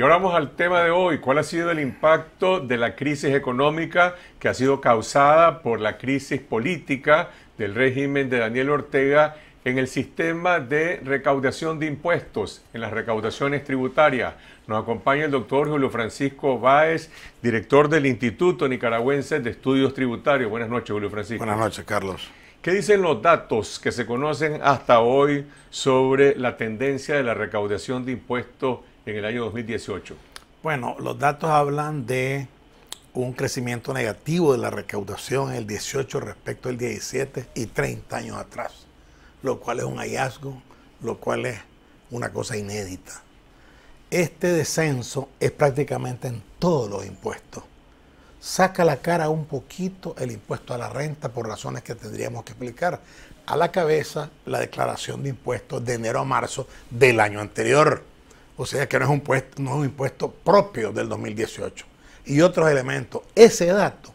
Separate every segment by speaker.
Speaker 1: Y ahora vamos al tema de hoy. ¿Cuál ha sido el impacto de la crisis económica que ha sido causada por la crisis política del régimen de Daniel Ortega en el sistema de recaudación de impuestos, en las recaudaciones tributarias? Nos acompaña el doctor Julio Francisco Báez, director del Instituto Nicaragüense de Estudios Tributarios. Buenas noches, Julio Francisco. Buenas noches, Carlos. ¿Qué dicen los datos que se conocen hasta hoy sobre la tendencia de la recaudación de impuestos en el año 2018?
Speaker 2: Bueno, los datos hablan de un crecimiento negativo de la recaudación en el 18 respecto al 17 y 30 años atrás, lo cual es un hallazgo, lo cual es una cosa inédita. Este descenso es prácticamente en todos los impuestos. Saca la cara un poquito el impuesto a la renta por razones que tendríamos que explicar. A la cabeza la declaración de impuestos de enero a marzo del año anterior. O sea que no es un, impuesto propio del 2018. Y otros elementos. Ese dato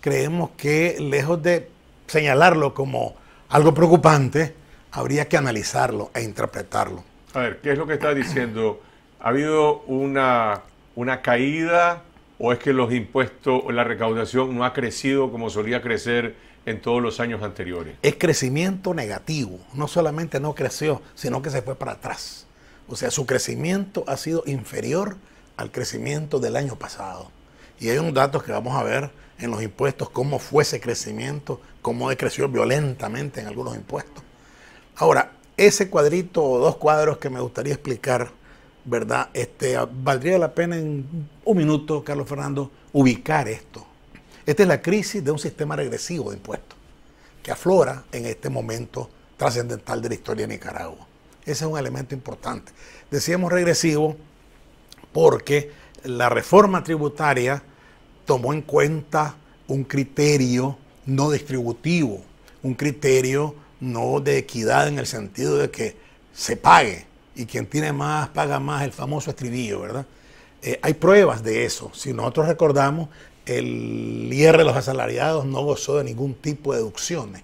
Speaker 2: creemos que lejos de señalarlo como algo preocupante, habría que analizarlo e interpretarlo.
Speaker 1: A ver, ¿qué es lo que está diciendo? ¿Ha habido una, una caída o es que los impuestos, la recaudación no ha crecido como solía crecer en todos los años anteriores? Es
Speaker 2: crecimiento negativo. No solamente no creció, sino que se fue para atrás. O sea, su crecimiento ha sido inferior al crecimiento del año pasado. Y hay un dato que vamos a ver en los impuestos, cómo fue ese crecimiento, cómo decreció violentamente en algunos impuestos. Ahora, ese cuadrito o dos cuadros que me gustaría explicar, ¿verdad? Este, valdría la pena en un minuto, Carlos Fernando, ubicar esto. Esta es la crisis de un sistema regresivo de impuestos que aflora en este momento trascendental de la historia de Nicaragua. Ese es un elemento importante. Decíamos regresivo porque la reforma tributaria tomó en cuenta un criterio no distributivo, un criterio no de equidad en el sentido de que se pague y quien tiene más paga más, el famoso estribillo, ¿verdad? Eh, hay pruebas de eso. Si nosotros recordamos, el IR de los asalariados no gozó de ningún tipo de deducciones.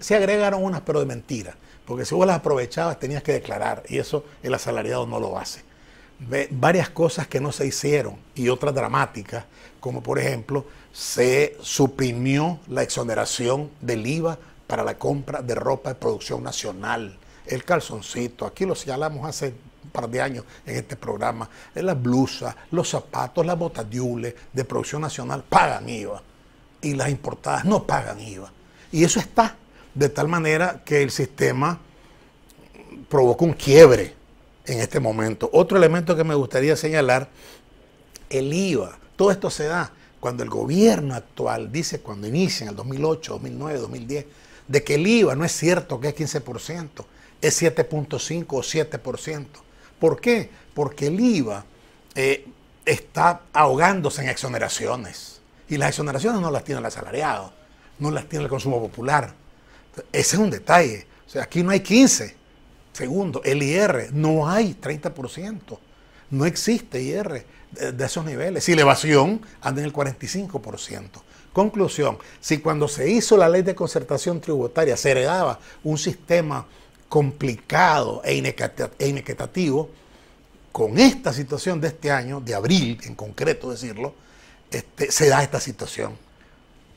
Speaker 2: se agregaron unas, pero de mentira. Porque si vos las aprovechabas tenías que declarar y eso el asalariado no lo hace. varias cosas que no se hicieron y otras dramáticas, como por ejemplo se suprimió la exoneración del IVA para la compra de ropa de producción nacional, el calzoncito, aquí lo señalamos hace un par de años en este programa, eh, las blusas, los zapatos, las botadiules de producción nacional pagan IVA y las importadas no pagan IVA. Y eso está de tal manera que el sistema provoca un quiebre en este momento. Otro elemento que me gustaría señalar, el IVA. Todo esto se da cuando el gobierno actual dice, cuando inicia en el 2008, 2009, 2010, de que el IVA no es cierto que es 15%, es 7.5 o 7%. ¿Por qué? Porque el IVA eh, está ahogándose en exoneraciones. Y las exoneraciones no las tiene el asalariado, no las tiene el consumo popular ese es un detalle. O sea, aquí no hay 15. Segundo, el IR, no hay 30%. No existe IR de, esos niveles. Y la evasión anda en el 45%. Conclusión, si cuando se hizo la ley de concertación tributaria se heredaba un sistema complicado e, e inequitativo, con esta situación de este año, de abril en concreto decirlo, este, se da esta situación.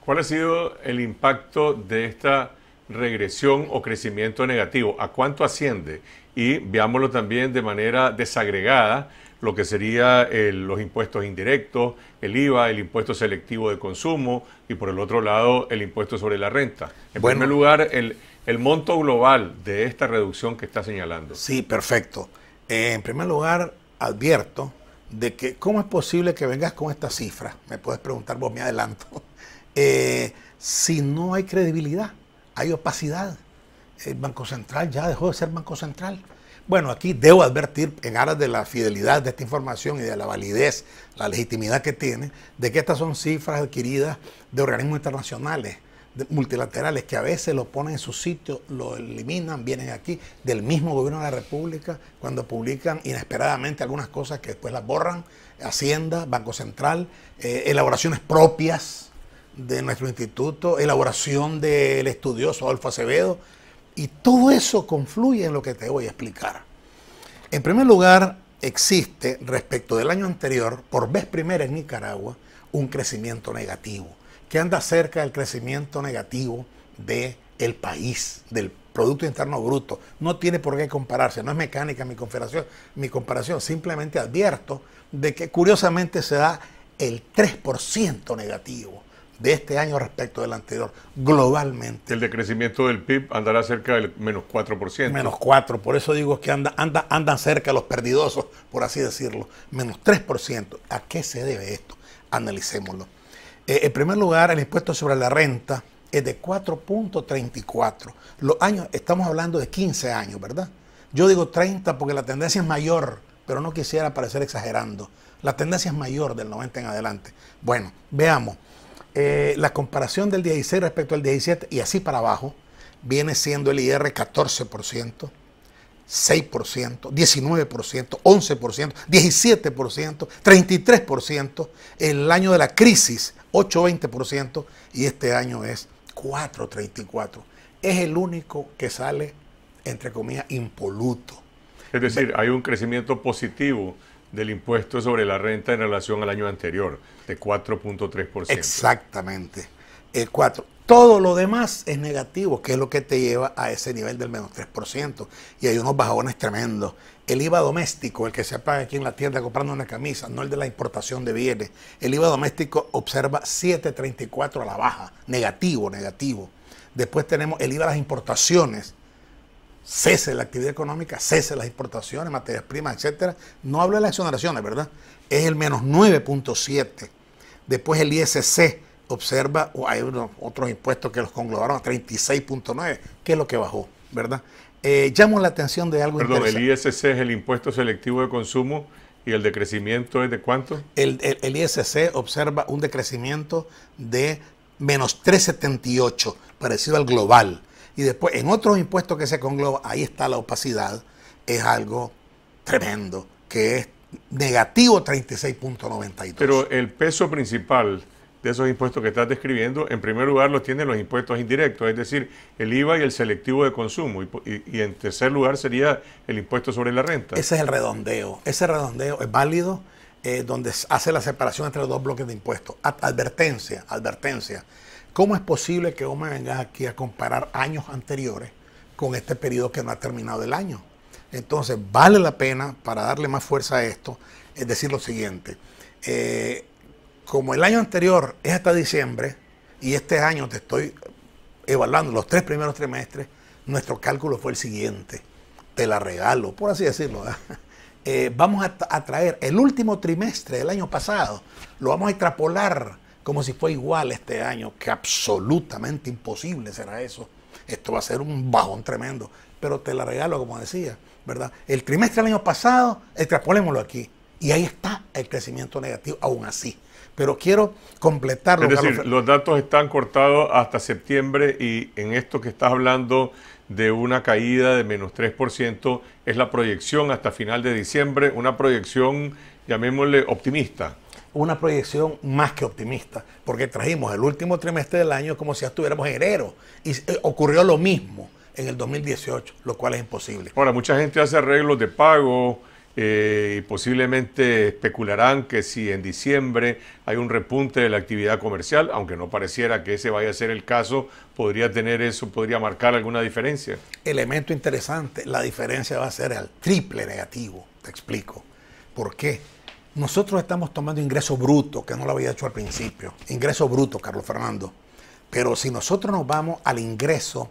Speaker 1: ¿Cuál ha sido el impacto de esta regresión o crecimiento negativo, a cuánto asciende y veámoslo también de manera desagregada, lo que sería eh, los impuestos indirectos, el IVA, el impuesto selectivo de consumo y por el otro lado el impuesto sobre la renta. En primer lugar, el, el, monto global de esta reducción que está señalando. Sí, perfecto. Eh, en primer lugar, advierto de que cómo es posible que vengas con estas cifras,
Speaker 2: me puedes preguntar vos, me adelanto, eh, si no hay credibilidad hay opacidad. El Banco Central ya dejó de ser Banco Central. Bueno, aquí debo advertir, en aras de la fidelidad de esta información y de la validez, la legitimidad que tiene, de que estas son cifras adquiridas de organismos internacionales, multilaterales, que a veces lo ponen en su sitio, lo eliminan, vienen aquí, del mismo gobierno de la República, cuando publican inesperadamente algunas cosas que después las borran, Hacienda, Banco Central, eh, elaboraciones propias de nuestro instituto, elaboración del estudioso Adolfo Acevedo, y todo eso confluye en lo que te voy a explicar. En primer lugar, existe respecto del año anterior, por vez primera en Nicaragua, un crecimiento negativo, que anda cerca del crecimiento negativo del país, del Producto Interno Bruto. No tiene por qué compararse, no es mecánica mi comparación, mi comparación simplemente advierto de que curiosamente se da el 3% negativo de este año respecto del anterior, globalmente.
Speaker 1: El decrecimiento del PIB andará cerca del menos 4%. Menos 4, por eso
Speaker 2: digo que anda, anda, andan cerca los perdidosos, por así decirlo, menos 3%. ¿A qué se debe esto? Analicémoslo. Eh, en primer lugar, el impuesto sobre la renta es de 4.34. Los años, estamos hablando de 15 años, ¿verdad? Yo digo 30 porque la tendencia es mayor, pero no quisiera parecer exagerando. La tendencia es mayor del 90 en adelante. Bueno, veamos. Eh, la comparación del 16 respecto al 17 y así para abajo, viene siendo el IR 14%, 6%, 19%, 11%, 17%, 33%, el año de la crisis 8, 20%, y este año es 4,34%. Es el único que sale, entre comillas, impoluto.
Speaker 1: Es decir, hay un crecimiento positivo del impuesto sobre la renta en relación al año anterior, de 4.3%.
Speaker 2: Exactamente, el eh, 4. Todo lo demás es negativo, que es lo que te lleva a ese nivel del menos 3%. Y hay unos bajones tremendos. El IVA doméstico, el que se paga aquí en la tienda comprando una camisa, no el de la importación de bienes. El IVA doméstico observa 7.34 a la baja, negativo, negativo. Después tenemos el IVA de las importaciones, cese la actividad económica, cese las importaciones, materias primas, etcétera. No hablo de las exoneraciones, ¿verdad? Es el menos 9.7. Después el ISC observa, o hay otros impuestos que los conglobaron a 36.9, que es lo que bajó, ¿verdad? Eh, llamo la atención de algo Perdón, el
Speaker 1: ISC es el impuesto selectivo de consumo y el decrecimiento es de cuánto? El, el ISC observa
Speaker 2: un decrecimiento de menos 3.78, parecido al global. Y después, en otros impuestos que se congloba, ahí está la opacidad. Es algo tremendo, que es negativo 36.92.
Speaker 1: Pero el peso principal de esos impuestos que estás describiendo, en primer lugar los tienen los impuestos indirectos, es decir, el IVA y el selectivo de consumo, y, en tercer lugar sería el impuesto sobre la renta. Ese es el redondeo,
Speaker 2: ese redondeo es válido, eh, donde hace la separación entre los dos bloques de impuestos. Advertencia, advertencia. ¿Cómo es posible que vos me vengas aquí a comparar años anteriores con este periodo que no ha terminado el año? Entonces, vale la pena para darle más fuerza a esto, es decir lo siguiente. Eh, como el año anterior es hasta diciembre y este año te estoy evaluando los tres primeros trimestres, nuestro cálculo fue el siguiente. Te la regalo, por así decirlo. Eh, vamos a, a traer el último trimestre del año pasado, lo vamos a extrapolar como si fue igual este año, que absolutamente imposible será eso. Esto va a ser un bajón tremendo, pero te la regalo, como decía, ¿verdad? El trimestre del año pasado, extrapolémoslo aquí. Y ahí está el crecimiento negativo, aún así. Pero quiero completarlo. Es decir,
Speaker 1: los datos están cortados hasta septiembre y en esto que estás hablando de una caída de menos 3% es la proyección hasta final de diciembre, una proyección, llamémosle, optimista
Speaker 2: una proyección más que optimista, porque trajimos el último trimestre del año como si estuviéramos en enero y eh, ocurrió lo mismo en el 2018, lo cual es imposible.
Speaker 1: Ahora, mucha gente hace arreglos de pago eh, y posiblemente especularán que si en diciembre hay un repunte de la actividad comercial, aunque no pareciera que ese vaya a ser el caso, podría tener eso, podría marcar alguna diferencia.
Speaker 2: Elemento interesante, la diferencia va a ser al triple negativo, te explico. ¿Por qué? Nosotros estamos tomando ingreso bruto, que no lo había hecho al principio. Ingreso bruto, Carlos Fernando. Pero si nosotros nos vamos al ingreso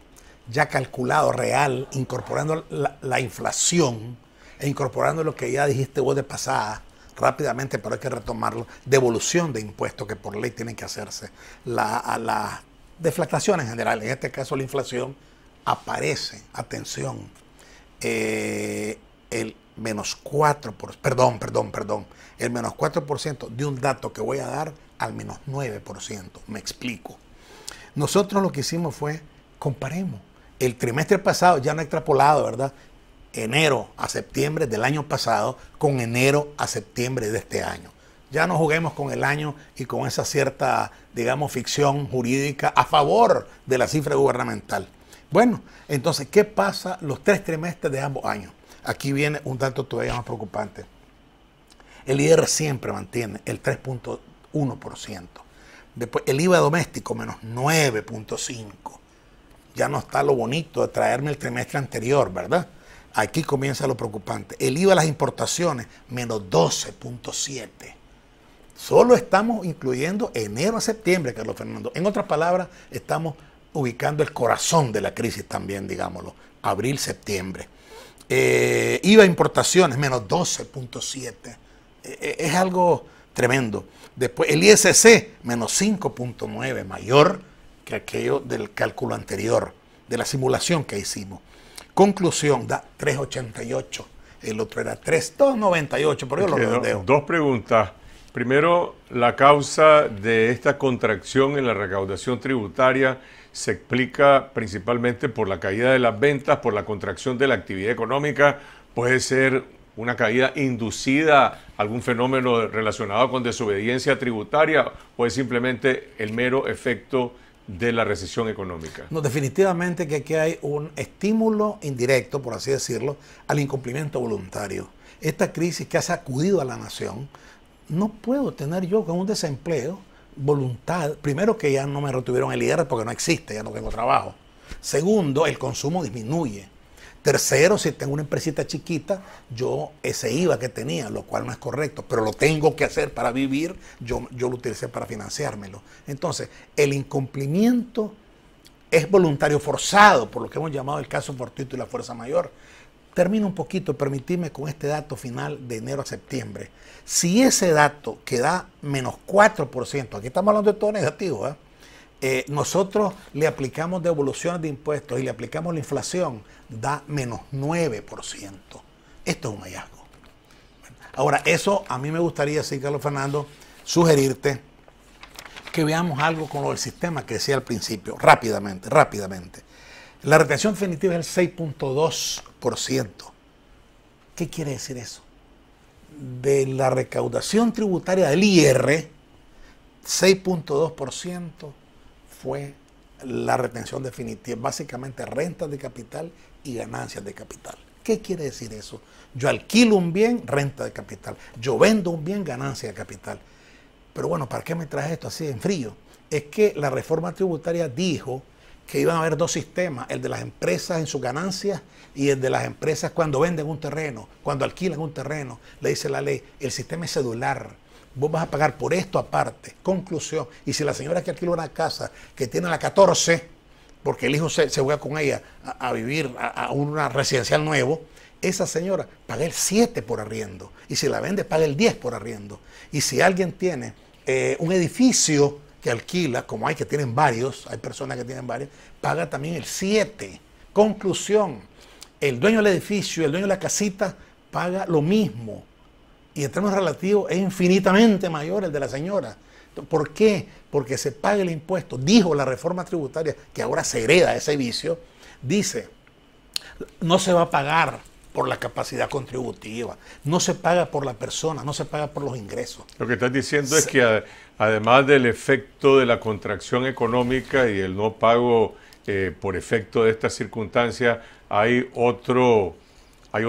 Speaker 2: ya calculado, real, incorporando la, inflación e incorporando lo que ya dijiste vos de pasada, rápidamente, pero hay que retomarlo, devolución de impuestos que por ley tienen que hacerse. La, a la en general, en este caso la inflación, aparece, atención, eh, el, menos 4%, por, perdón, perdón, perdón, el menos 4% de un dato que voy a dar al menos 9%. Me explico. Nosotros lo que hicimos fue, comparemos. El trimestre pasado, ya no extrapolado, ¿verdad? Enero a septiembre del año pasado con enero a septiembre de este año. Ya no juguemos con el año y con esa cierta, digamos, ficción jurídica a favor de la cifra gubernamental. Bueno, entonces, ¿qué pasa los tres trimestres de ambos años? aquí viene un dato todavía más preocupante. El IR siempre mantiene el 3.1%. Después el IVA doméstico menos 9.5. Ya no está lo bonito de traerme el trimestre anterior, ¿verdad? Aquí comienza lo preocupante. El IVA a las importaciones menos 12.7. Solo estamos incluyendo enero a septiembre, Carlos Fernando. En otras palabras, estamos ubicando el corazón de la crisis también, digámoslo, abril-septiembre. Eh, IVA importaciones, menos 12.7. Eh, eh, es algo tremendo. Después el ISC, menos 5.9, mayor que aquello del cálculo anterior, de la simulación que hicimos. Conclusión, da 3.88. El otro era
Speaker 1: 3.98 pero yo lo Dos preguntas. Primero, la causa de esta contracción en la recaudación tributaria se explica principalmente por la caída de las ventas, por la contracción de la actividad económica, puede ser una caída inducida, algún fenómeno relacionado con desobediencia tributaria o es simplemente el mero efecto de la recesión económica.
Speaker 2: No, definitivamente que aquí hay un estímulo indirecto, por así decirlo, al incumplimiento voluntario. Esta crisis que ha sacudido a la nación, no puedo tener yo con un desempleo voluntad, primero que ya no me retuvieron el IR porque no existe, ya no tengo trabajo. Segundo, el consumo disminuye. Tercero, si tengo una empresita chiquita, yo ese IVA que tenía, lo cual no es correcto, pero lo tengo que hacer para vivir, yo, yo lo utilicé para financiármelo. Entonces, el incumplimiento es voluntario forzado, por lo que hemos llamado el caso fortuito y la fuerza mayor. Termino un poquito, permitirme con este dato final de enero a septiembre. Si ese dato que da menos 4%, aquí estamos hablando de todo negativo, ¿eh? Eh, nosotros le aplicamos devoluciones de impuestos y le aplicamos la inflación, da menos 9%. Esto es un hallazgo. Ahora, eso a mí me gustaría, sí, Carlos Fernando, sugerirte que veamos algo con lo del sistema que decía al principio, rápidamente, rápidamente. La retención definitiva es el 6.2%. ¿Qué quiere decir eso? De la recaudación tributaria del IR, 6.2% fue la retención definitiva, básicamente rentas de capital y ganancias de capital. ¿Qué quiere decir eso? Yo alquilo un bien, renta de capital. Yo vendo un bien, ganancia de capital. Pero bueno, ¿para qué me traje esto así en frío? Es que la reforma tributaria dijo que iban a haber dos sistemas, el de las empresas en sus ganancias y el de las empresas cuando venden un terreno, cuando alquilan un terreno, le dice la ley, el sistema es cedular, vos vas a pagar por esto aparte, conclusión, y si la señora que alquila una casa que tiene la 14, porque el hijo se, se con ella a, vivir a, una residencial nuevo, esa señora paga el 7 por arriendo, y si la vende paga el 10 por arriendo, y si alguien tiene eh, un edificio, que alquila, como hay que tienen varios, hay personas que tienen varios, paga también el 7. Conclusión, el dueño del edificio, el dueño de la casita, paga lo mismo. Y en términos relativos es infinitamente mayor el de la señora. ¿Por qué? Porque se paga el impuesto. Dijo la reforma tributaria, que ahora se hereda ese vicio, dice, no se va a pagar por la capacidad contributiva, no se paga por la persona, no se paga por los ingresos.
Speaker 1: Lo que estás diciendo es que eh, además del efecto de la contracción económica y el no pago eh, por efecto de esta circunstancia, hay otro, hay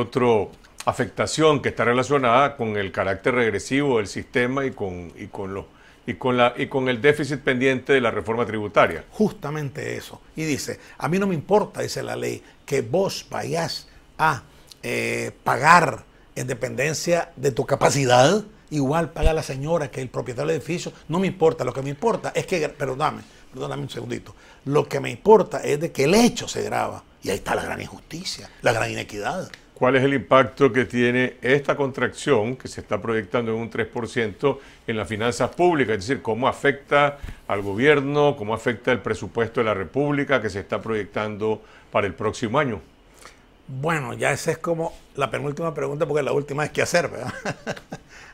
Speaker 1: afectación que está relacionada con el carácter regresivo del sistema y con, con y con, la, y con el déficit pendiente de la reforma tributaria.
Speaker 2: Justamente eso. Y dice, a mí no me importa, dice la ley, que vos vayas a eh, pagar en dependencia de tu capacidad igual paga la señora que el propietario del edificio, no me importa, lo que me importa es que, perdóname, perdóname un segundito, lo que me importa es de que el hecho se graba. Y ahí está la gran injusticia, la gran
Speaker 1: inequidad. ¿Cuál es el impacto que tiene esta contracción que se está proyectando en un 3% en las finanzas públicas? Es decir, ¿cómo afecta al gobierno? ¿Cómo afecta el presupuesto de la República que se está proyectando para el próximo año?
Speaker 2: Bueno, ya esa es como la penúltima pregunta porque la última es qué hacer, ¿verdad?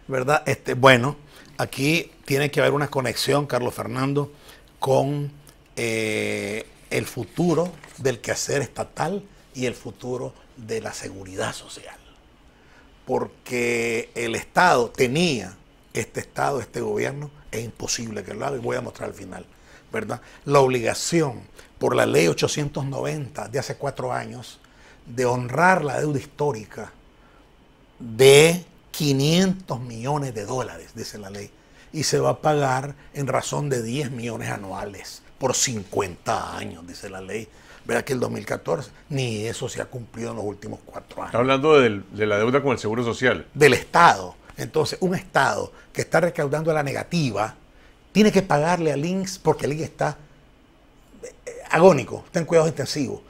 Speaker 2: ¿verdad? Este, bueno, aquí tiene que haber una conexión, Carlos Fernando, con eh, el futuro del quehacer estatal y el futuro de la seguridad social. Porque el Estado tenía, este Estado, este gobierno, es imposible que lo haga y voy a mostrar al final, ¿verdad? La obligación por la ley 890 de hace cuatro años de honrar la deuda histórica de 500 millones de dólares, dice la ley, y se va a pagar en razón de 10 millones anuales por 50 años, dice la ley. Vea que el 2014 ni eso se ha cumplido en los últimos cuatro
Speaker 1: años. Está hablando de la deuda con el Seguro Social.
Speaker 2: Del Estado. Entonces, un Estado que está recaudando a la negativa tiene que pagarle al Links porque el está eh, agónico, está en cuidados intensivos.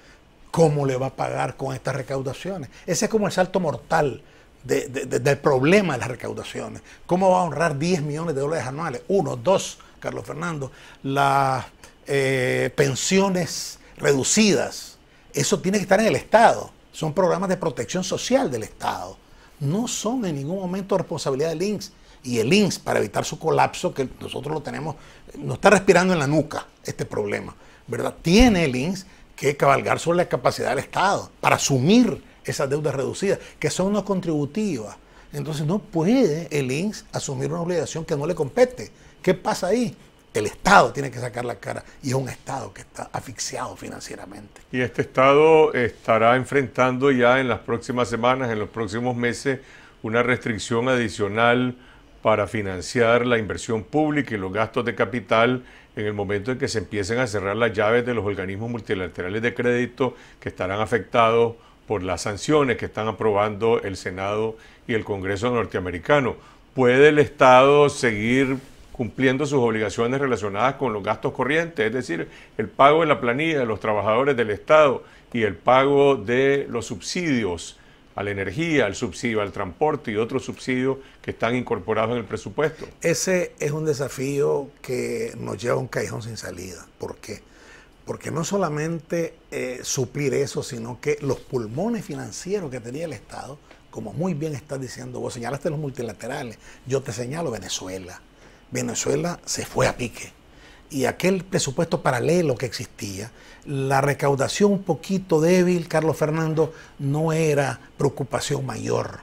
Speaker 2: ¿Cómo le va a pagar con estas recaudaciones? Ese es como el salto mortal del problema de las recaudaciones. ¿Cómo va a ahorrar 10 millones de dólares anuales? Uno, dos, Carlos Fernando, las eh, pensiones reducidas, eso tiene que estar en el Estado. Son programas de protección social del Estado. No son en ningún momento responsabilidad del INSS y el INSS para evitar su colapso, que nosotros lo tenemos, nos está respirando en la nuca este problema, ¿verdad? Tiene el INSS que cabalgar sobre la capacidad del Estado para asumir esas deudas reducidas, que son no contributivas. Entonces no puede el INSS asumir una obligación que no le compete. ¿Qué pasa ahí? El Estado tiene que sacar la cara y es un Estado que está asfixiado financieramente.
Speaker 1: Y este Estado estará enfrentando ya en las próximas semanas, en los próximos meses, una restricción adicional para financiar la inversión pública y los gastos de capital en el momento en que se empiecen a cerrar las llaves de los organismos multilaterales de crédito que estarán afectados por las sanciones que están aprobando el Senado y el Congreso norteamericano. ¿Puede el Estado seguir cumpliendo sus obligaciones relacionadas con los gastos corrientes, es decir, el pago de la planilla de los trabajadores del Estado y el pago de los subsidios a la energía, al subsidio al transporte y otros subsidios que están incorporados en el presupuesto.
Speaker 2: Ese es un desafío que nos lleva a un callejón sin salida. ¿Por qué? porque no solamente eh, suplir eso, sino que los pulmones financieros que tenía el Estado, como muy bien estás diciendo vos, señalaste los multilaterales, yo te señalo Venezuela. Venezuela se fue a pique. Y aquel presupuesto paralelo que existía, la recaudación un poquito débil, Carlos Fernando, no era preocupación mayor.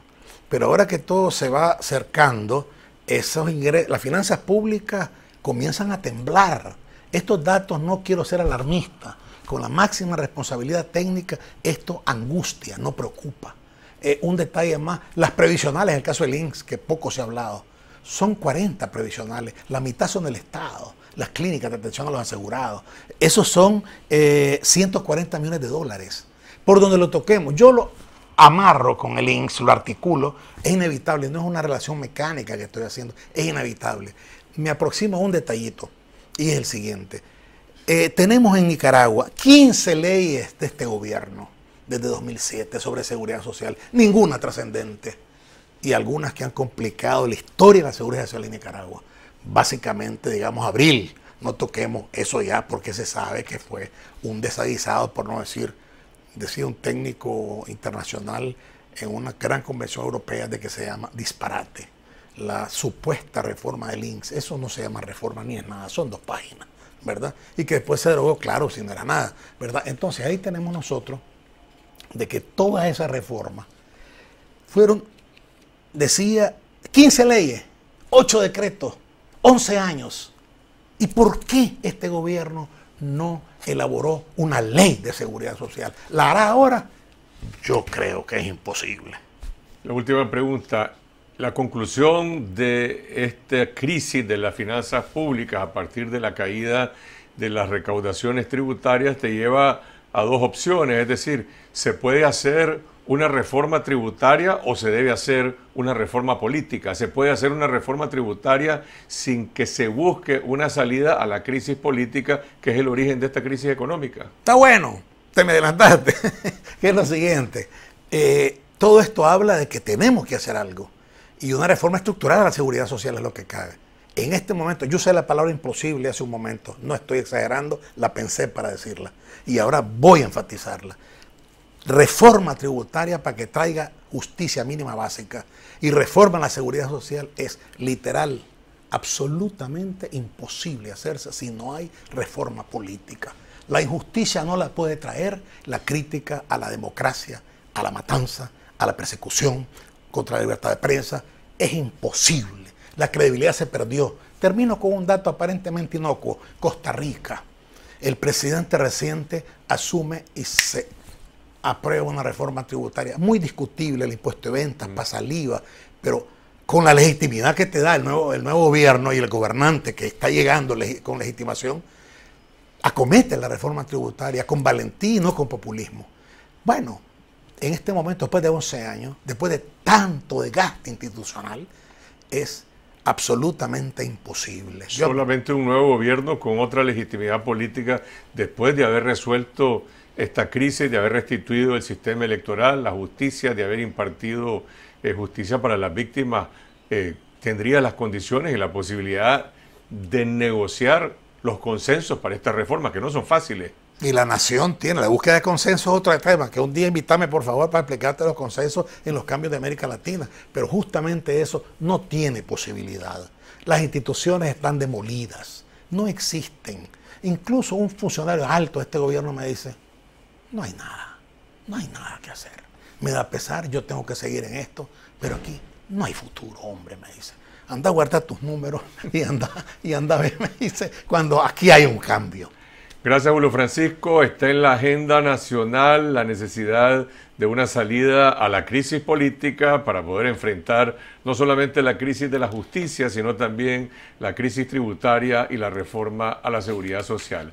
Speaker 2: Pero ahora que todo se va acercando, esos ingresos, las finanzas públicas comienzan a temblar estos datos no quiero ser alarmista. Con la máxima responsabilidad técnica, esto angustia, no preocupa. Eh, un detalle más, las previsionales, en el caso del INSS, que poco se ha hablado, son 40 previsionales, la mitad son del Estado, las clínicas de atención a los asegurados. Esos son 140 eh, millones de dólares. Por donde lo toquemos, yo lo amarro con el INSS, lo articulo, es inevitable, no es una relación mecánica que estoy haciendo, es inevitable. Me aproximo a un detallito y es el siguiente. Eh, tenemos en Nicaragua 15 leyes de este gobierno desde 2007 sobre seguridad social, ninguna trascendente y algunas que han complicado la historia de la seguridad social en Nicaragua. Básicamente, digamos, abril, no toquemos eso ya porque se sabe que fue un desaguisado, por no decir, decía un técnico internacional en una gran convención europea de que se llama disparate la supuesta reforma del INSS. Eso no se llama reforma ni es nada, son dos páginas, ¿verdad? Y que después se derogó, claro, si no era nada, ¿verdad? Entonces ahí tenemos nosotros de que todas esas reformas fueron, decía, 15 leyes, 8 decretos, 11 años. ¿Y por qué este gobierno no elaboró una ley de seguridad social? ¿La hará ahora?
Speaker 1: Yo creo que es imposible. La última pregunta, la conclusión de esta crisis de las finanzas públicas a partir de la caída de las recaudaciones tributarias te lleva a dos opciones, es decir, se puede hacer una reforma tributaria o se debe hacer una reforma política. Se puede hacer una reforma tributaria sin que se busque una salida a la crisis política que es el origen de esta crisis económica.
Speaker 2: Está bueno, te me adelantaste, es lo siguiente. Eh, todo esto habla de que tenemos que hacer algo y una reforma estructural de la seguridad social es lo que cabe. En este momento, yo usé la palabra imposible hace un momento, no estoy exagerando, la pensé para decirla y ahora voy a enfatizarla. Reforma tributaria para que traiga justicia mínima básica y reforma a la seguridad social es literal, absolutamente imposible hacerse si no hay reforma política. La injusticia no la puede traer la crítica a la democracia, a la matanza, a la persecución, contra la libertad de prensa, es imposible. La credibilidad se perdió. Termino con un dato aparentemente inocuo. Costa Rica. El presidente reciente asume y se aprueba una reforma tributaria muy discutible, el impuesto de ventas, mm. pasa IVA, pero con la legitimidad que te da el nuevo, el nuevo gobierno y el gobernante que está llegando con legitimación, acomete la reforma tributaria con valentía y no con populismo. Bueno, en este momento, después de 11 años, después de tanto desgaste institucional, es absolutamente imposible. Solamente
Speaker 1: un nuevo gobierno con otra legitimidad política después de haber resuelto esta crisis, de haber restituido el sistema electoral, la justicia, de haber impartido eh, justicia para las víctimas, eh, tendría las condiciones y la posibilidad de negociar los consensos para estas reformas, que no son fáciles y la nación tiene. La búsqueda
Speaker 2: de consenso es otro tema, que un día invítame por favor para explicarte los consensos en los cambios de América Latina, pero justamente eso no tiene posibilidad. Las instituciones están demolidas, no existen. Incluso un funcionario alto de este gobierno me dice, no hay nada, no hay nada que hacer. Me da pesar, yo tengo que seguir en esto, pero aquí no hay futuro, hombre, me dice. Anda, guarda tus números y anda, y anda, me dice, cuando aquí hay un cambio.
Speaker 1: Gracias, Julio Francisco. Está en la agenda nacional la necesidad de una salida a la crisis política para poder enfrentar no solamente la crisis de la justicia, sino también la crisis tributaria y la reforma a la seguridad social.